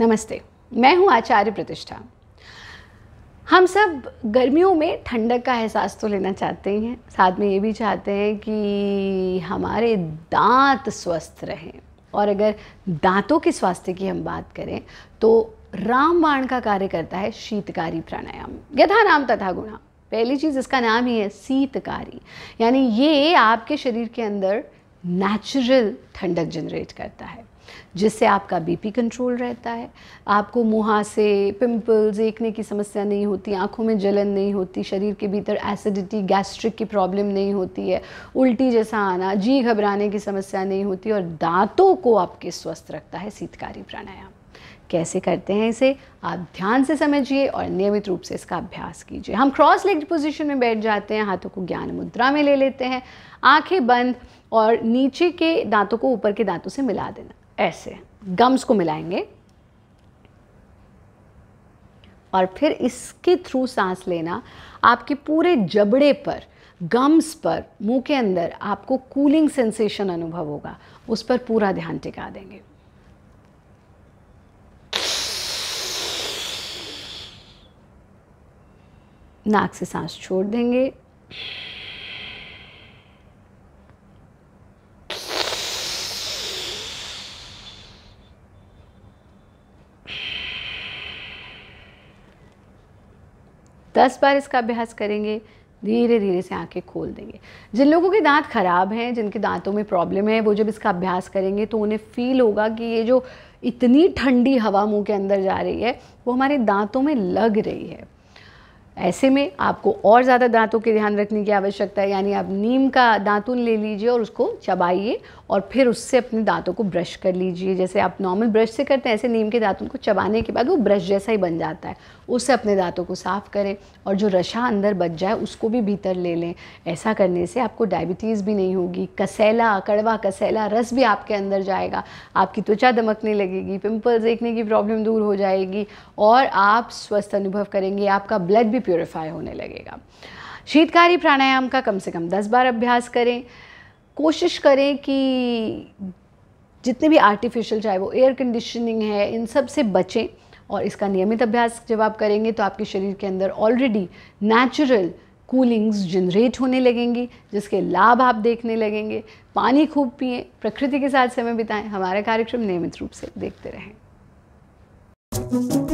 नमस्ते मैं हूं आचार्य प्रतिष्ठा हम सब गर्मियों में ठंडक का एहसास तो लेना चाहते ही हैं साथ में ये भी चाहते हैं कि हमारे दांत स्वस्थ रहें और अगर दांतों के स्वास्थ्य की हम बात करें तो रामबाण का कार्य करता है शीतकारी प्राणायाम यथा नाम तथा गुणा पहली चीज़ इसका नाम ही है शीतकारी यानी ये आपके शरीर के अंदर नेचुरल ठंडक जनरेट करता है जिससे आपका बीपी कंट्रोल रहता है आपको मुहासे पिंपल्स एकने की समस्या नहीं होती आंखों में जलन नहीं होती शरीर के भीतर एसिडिटी गैस्ट्रिक की प्रॉब्लम नहीं होती है उल्टी जैसा आना जी घबराने की समस्या नहीं होती और दांतों को आपके स्वस्थ रखता है शीतकारी प्राणायाम कैसे करते हैं इसे आप ध्यान से समझिए और नियमित रूप से इसका अभ्यास कीजिए हम क्रॉस लेग पोजीशन में बैठ जाते हैं हाथों को ज्ञान मुद्रा में ले लेते हैं आंखें बंद और नीचे के दांतों को ऊपर के दांतों से मिला देना ऐसे गम्स को मिलाएंगे और फिर इसके थ्रू सांस लेना आपके पूरे जबड़े पर गम्स पर मुंह के अंदर आपको कूलिंग सेंसेशन अनुभव होगा उस पर पूरा ध्यान टिका देंगे नाक से सांस छोड़ देंगे दस बार इसका अभ्यास करेंगे धीरे धीरे से आंखें खोल देंगे जिन लोगों के दांत ख़राब हैं जिनके दांतों में प्रॉब्लम है वो जब इसका अभ्यास करेंगे तो उन्हें फील होगा कि ये जो इतनी ठंडी हवा मुंह के अंदर जा रही है वो हमारे दांतों में लग रही है ऐसे में आपको और ज़्यादा दांतों के ध्यान रखने की आवश्यकता है यानी आप नीम का दांतुन ले लीजिए और उसको चबाइए और फिर उससे अपने दांतों को ब्रश कर लीजिए जैसे आप नॉर्मल ब्रश से करते हैं ऐसे नीम के दांतुन को चबाने के बाद वो ब्रश जैसा ही बन जाता है उससे अपने दांतों को साफ़ करें और जो रशा अंदर बच जाए उसको भी भीतर ले लें ऐसा करने से आपको डायबिटीज़ भी नहीं होगी कसैला कड़वा कसैला रस भी आपके अंदर जाएगा आपकी त्वचा दमकने लगेगी पिम्पल्स देखने की प्रॉब्लम दूर हो जाएगी और आप स्वस्थ अनुभव करेंगे आपका ब्लड भी प्योरीफाई होने लगेगा शीतकारी प्राणायाम का कम से कम दस बार अभ्यास करें कोशिश करें कि जितने भी आर्टिफिशियल चाहे वो एयर कंडीशनिंग है इन सब से बचें और इसका नियमित अभ्यास जब आप करेंगे तो आपके शरीर के अंदर ऑलरेडी नेचुरल कूलिंग्स जनरेट होने लगेंगी जिसके लाभ आप देखने लगेंगे पानी खूब पिए प्रकृति के साथ समय बिताएं हमारा कार्यक्रम नियमित रूप से देखते रहें